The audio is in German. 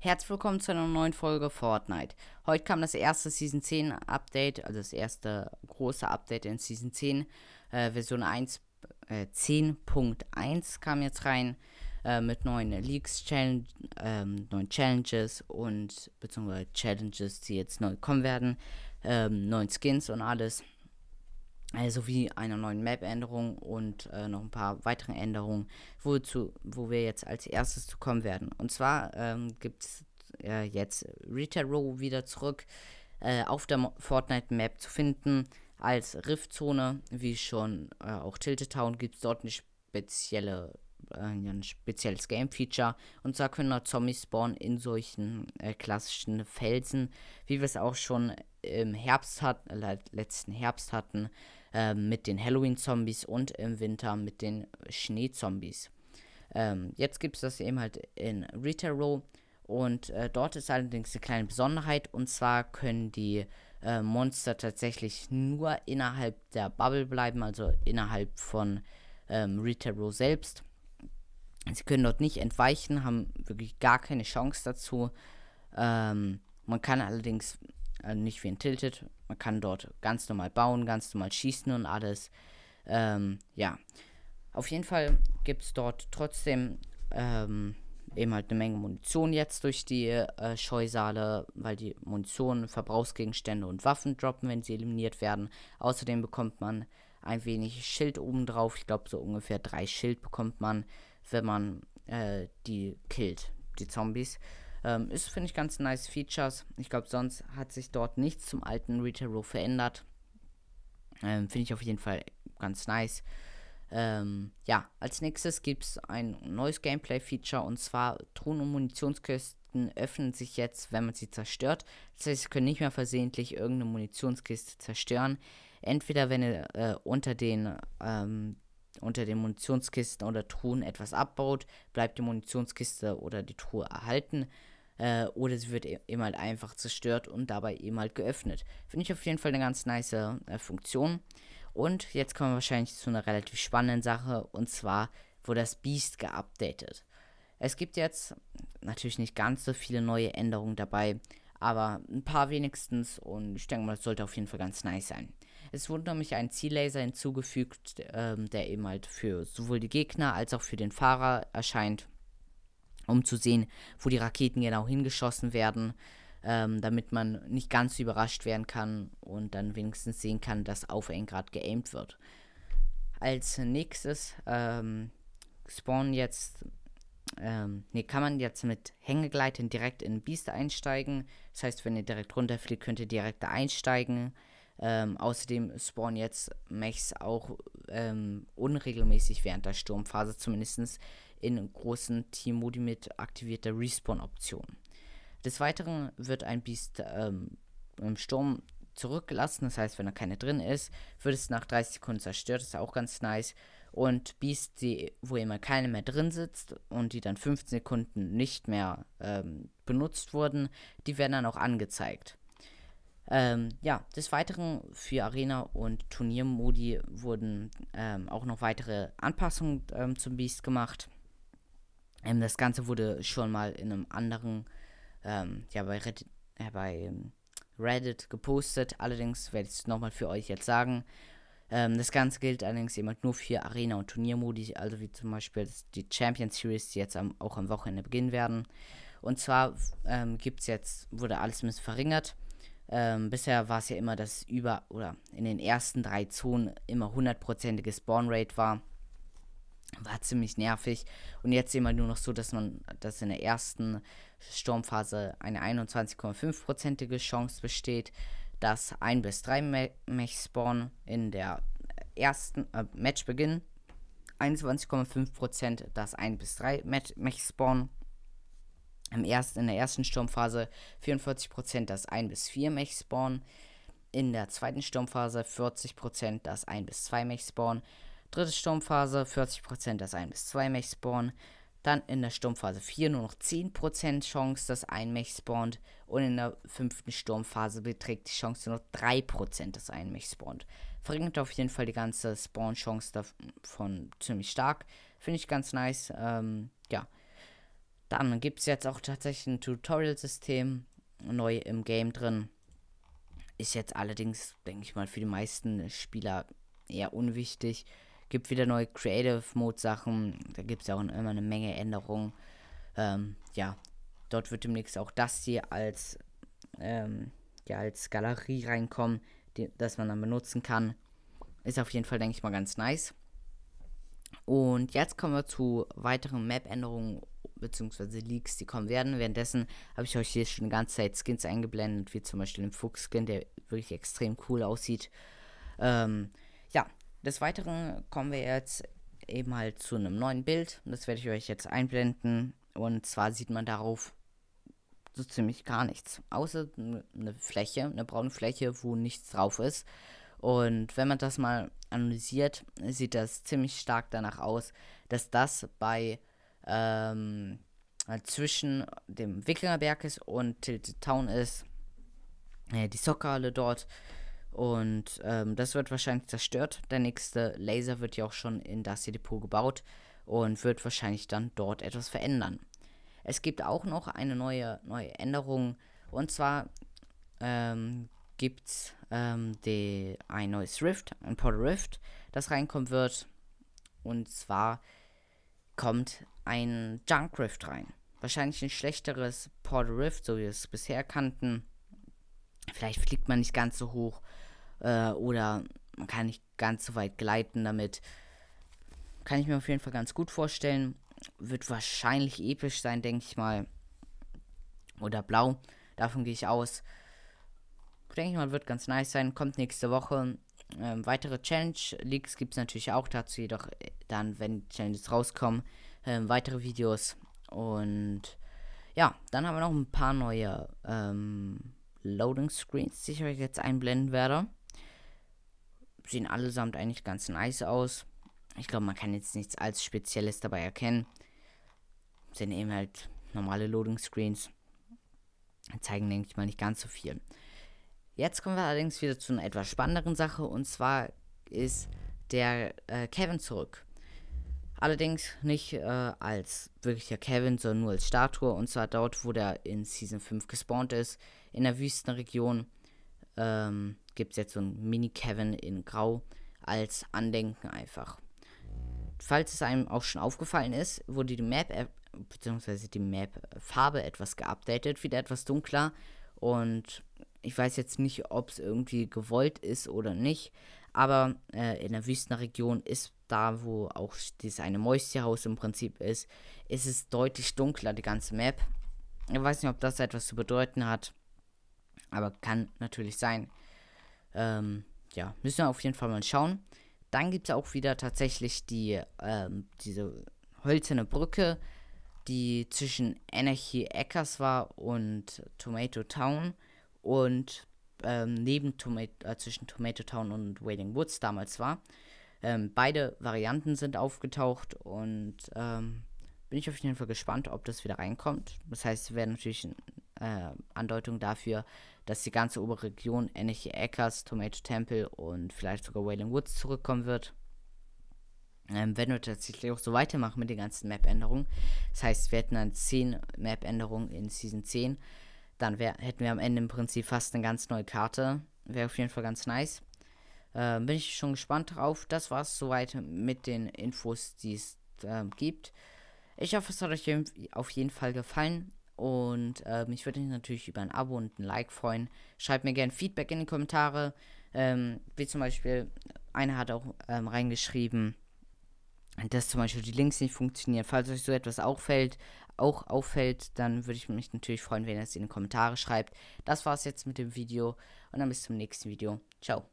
Herzlich willkommen zu einer neuen Folge Fortnite. Heute kam das erste Season 10 Update, also das erste große Update in Season 10. Äh, Version 1, äh, 10.1 kam jetzt rein äh, mit neuen Leaks, Challenge, ähm, neuen Challenges und beziehungsweise Challenges, die jetzt neu kommen werden, ähm, neuen Skins und alles äh, sowie also einer neuen Map-Änderung und äh, noch ein paar weitere Änderungen, wozu, wo wir jetzt als erstes zu kommen werden. Und zwar ähm, gibt es äh, jetzt Row wieder zurück äh, auf der Fortnite-Map zu finden als Riftzone, wie schon äh, auch Tilted Town gibt es dort eine spezielle äh, ein spezielles Game-Feature. Und zwar können dort Zombies spawnen in solchen äh, klassischen Felsen, wie wir es auch schon im Herbst hatten, äh, letzten Herbst hatten. Ähm, mit den Halloween-Zombies und im Winter mit den Schneezombies. Ähm, jetzt gibt es das eben halt in Retaro und äh, dort ist allerdings eine kleine Besonderheit und zwar können die äh, Monster tatsächlich nur innerhalb der Bubble bleiben, also innerhalb von ähm, Retaro selbst. Sie können dort nicht entweichen, haben wirklich gar keine Chance dazu. Ähm, man kann allerdings also nicht wie in Tilted. Man kann dort ganz normal bauen, ganz normal schießen und alles. Ähm, ja. Auf jeden Fall gibt es dort trotzdem ähm, eben halt eine Menge Munition jetzt durch die äh, Scheusale, weil die Munition, Verbrauchsgegenstände und Waffen droppen, wenn sie eliminiert werden. Außerdem bekommt man ein wenig Schild obendrauf. Ich glaube, so ungefähr drei Schild bekommt man, wenn man äh, die killt, die Zombies. Ähm, ist, finde ich, ganz nice Features. Ich glaube, sonst hat sich dort nichts zum alten Retail Row verändert. Ähm, finde ich auf jeden Fall ganz nice. Ähm, ja, als nächstes gibt es ein neues Gameplay-Feature und zwar Truhen und Munitionskisten öffnen sich jetzt, wenn man sie zerstört. Das heißt, sie können nicht mehr versehentlich irgendeine Munitionskiste zerstören. Entweder wenn ihr äh, unter den ähm, unter den Munitionskisten oder Truhen etwas abbaut, bleibt die Munitionskiste oder die Truhe erhalten äh, oder sie wird e-, eben halt einfach zerstört und dabei eben halt geöffnet. Finde ich auf jeden Fall eine ganz nice äh, Funktion. Und jetzt kommen wir wahrscheinlich zu einer relativ spannenden Sache und zwar wurde das Beast geupdatet. Es gibt jetzt natürlich nicht ganz so viele neue Änderungen dabei, aber ein paar wenigstens und ich denke mal, das sollte auf jeden Fall ganz nice sein. Es wurde nämlich ein Ziellaser hinzugefügt, ähm, der eben halt für sowohl die Gegner als auch für den Fahrer erscheint, um zu sehen, wo die Raketen genau hingeschossen werden, ähm, damit man nicht ganz überrascht werden kann und dann wenigstens sehen kann, dass auf einen gerade geaimt wird. Als nächstes ähm, spawnen jetzt ähm, ne, kann man jetzt mit Hängegleiten direkt in Beast einsteigen. Das heißt, wenn ihr direkt runterfliegt, könnt ihr direkt da einsteigen. Ähm, außerdem spawnen jetzt Mechs auch ähm, unregelmäßig während der Sturmphase, zumindest in großen Team-Modi mit aktivierter Respawn-Option. Des Weiteren wird ein Biest ähm, im Sturm zurückgelassen, das heißt, wenn da keine drin ist, wird es nach 30 Sekunden zerstört, das ist auch ganz nice. Und Beast, die, wo immer keine mehr drin sitzt und die dann 15 Sekunden nicht mehr ähm, benutzt wurden, die werden dann auch angezeigt. Ähm, ja, des Weiteren für Arena und Turniermodi wurden ähm, auch noch weitere Anpassungen ähm, zum Beast gemacht. Ähm, das Ganze wurde schon mal in einem anderen, ähm, ja, bei, Reddit, äh, bei ähm, Reddit gepostet. Allerdings werde ich es nochmal für euch jetzt sagen. das Ganze gilt allerdings eben nur für Arena und Turniermodi, also wie zum Beispiel die Champions Series, die jetzt am, auch am Wochenende beginnen werden. Und zwar ähm, gibt's jetzt, wurde alles ein bisschen verringert. Ähm, bisher war es ja immer, dass über oder in den ersten drei Zonen immer hundertprozentige Spawn-Rate war. War ziemlich nervig. Und jetzt sehen wir nur noch so, dass man, dass in der ersten Sturmphase eine 215 Chance besteht, dass ein bis drei Me Mech spawnen in der ersten äh, Matchbeginn. 21,5%, dass ein bis drei Me Mech spawnen im ersten, in der ersten Sturmphase 44% das 1 bis 4 Mech Spawn. In der zweiten Sturmphase 40% das 1 bis 2 Mech Spawn. Dritte Sturmphase 40% das 1 bis 2 Mech Spawn. Dann in der Sturmphase 4 nur noch 10% Chance, dass ein Mech spawnt. Und in der fünften Sturmphase beträgt die Chance nur noch 3%, dass ein Mech spawnt. Verringert auf jeden Fall die ganze Spawn-Chance davon ziemlich stark. Finde ich ganz nice. Ähm, ja. Dann gibt es jetzt auch tatsächlich ein Tutorial-System neu im Game drin. Ist jetzt allerdings, denke ich mal, für die meisten Spieler eher unwichtig. Gibt wieder neue Creative-Mode-Sachen. Da gibt es ja auch immer eine Menge Änderungen. Ähm, ja, dort wird demnächst auch das hier als, ähm, ja, als Galerie reinkommen, die, das man dann benutzen kann. Ist auf jeden Fall, denke ich mal, ganz nice. Und jetzt kommen wir zu weiteren Map-Änderungen beziehungsweise Leaks, die kommen werden. Währenddessen habe ich euch hier schon die ganze Zeit Skins eingeblendet, wie zum Beispiel den Fuchs-Skin, der wirklich extrem cool aussieht. Ähm, ja, des Weiteren kommen wir jetzt eben halt zu einem neuen Bild. Das werde ich euch jetzt einblenden. Und zwar sieht man darauf so ziemlich gar nichts. Außer eine Fläche, eine braune Fläche, wo nichts drauf ist. Und wenn man das mal analysiert, sieht das ziemlich stark danach aus, dass das bei ähm, zwischen dem Wikingerberg ist und Tilted Town ist. Äh, die Soccerhalle dort. Und ähm, das wird wahrscheinlich zerstört. Der nächste Laser wird ja auch schon in das Depot gebaut und wird wahrscheinlich dann dort etwas verändern. Es gibt auch noch eine neue, neue Änderung. Und zwar ähm, gibt es ähm, ein neues Rift, ein Portal Rift, das reinkommen wird. Und zwar kommt ein Junk Rift rein. Wahrscheinlich ein schlechteres Port Rift, so wie wir es bisher kannten. Vielleicht fliegt man nicht ganz so hoch äh, oder man kann nicht ganz so weit gleiten damit. Kann ich mir auf jeden Fall ganz gut vorstellen. Wird wahrscheinlich episch sein, denke ich mal. Oder blau. Davon gehe ich aus. Denke ich mal, wird ganz nice sein. Kommt nächste Woche. Ähm, weitere Challenge Leaks gibt es natürlich auch dazu, jedoch äh, dann, wenn Challenges rauskommen ähm, weitere Videos. Und ja, dann haben wir noch ein paar neue ähm, Loading Screens, die ich euch jetzt einblenden werde. Sehen allesamt eigentlich ganz nice aus. Ich glaube, man kann jetzt nichts als Spezielles dabei erkennen. Sind eben halt normale Loading Screens. Zeigen, denke ich mal, nicht ganz so viel. Jetzt kommen wir allerdings wieder zu einer etwas spannenderen Sache und zwar ist der äh, Kevin zurück. Allerdings nicht äh, als wirklicher Kevin, sondern nur als Statue. Und zwar dort, wo der in Season 5 gespawnt ist. In der Wüstenregion ähm, gibt es jetzt so ein Mini-Kevin in Grau als Andenken einfach. Falls es einem auch schon aufgefallen ist, wurde die Map e- bzw. die Map-Farbe etwas geupdatet, wieder etwas dunkler. Und ich weiß jetzt nicht, ob es irgendwie gewollt ist oder nicht, aber äh, in der Wüstenregion ist da, wo auch das eine Mäuschehaus im Prinzip ist, ist es deutlich dunkler, die ganze Map. Ich weiß nicht, ob das etwas zu bedeuten hat, aber kann natürlich sein. Ähm, ja, müssen wir auf jeden Fall mal schauen. Dann gibt es auch wieder tatsächlich die, ähm, diese hölzerne Brücke, die zwischen Anarchy Eckers war und Tomato Town. Und ähm, neben Tomato, äh, zwischen Tomato Town und Wailing Woods damals war. Ähm, beide Varianten sind aufgetaucht und ähm, bin ich auf jeden Fall gespannt, ob das wieder reinkommt. Das heißt, es wäre natürlich eine äh, Andeutung dafür, dass die ganze obere Region, ähnliche Eckers, Tomato Temple und vielleicht sogar Wailing Woods zurückkommen wird. Ähm, wenn wir tatsächlich auch so weitermachen mit den ganzen Map-Änderungen. Das heißt, wir hätten dann 10 Map-Änderungen in Season 10 dann wär, hätten wir am Ende im Prinzip fast eine ganz neue Karte. Wäre auf jeden Fall ganz nice. Äh, bin ich schon gespannt drauf. Das war es soweit mit den Infos, die es äh, gibt. Ich hoffe, es hat euch auf jeden Fall gefallen. Und äh, ich würde mich natürlich über ein Abo und ein Like freuen. Schreibt mir gerne Feedback in die Kommentare. Ähm, wie zum Beispiel, einer hat auch ähm, reingeschrieben, dass zum Beispiel die Links nicht funktionieren. Falls euch so etwas auffällt, auch auffällt, dann würde ich mich natürlich freuen, wenn ihr es in die Kommentare schreibt. Das war es jetzt mit dem Video und dann bis zum nächsten Video. Ciao.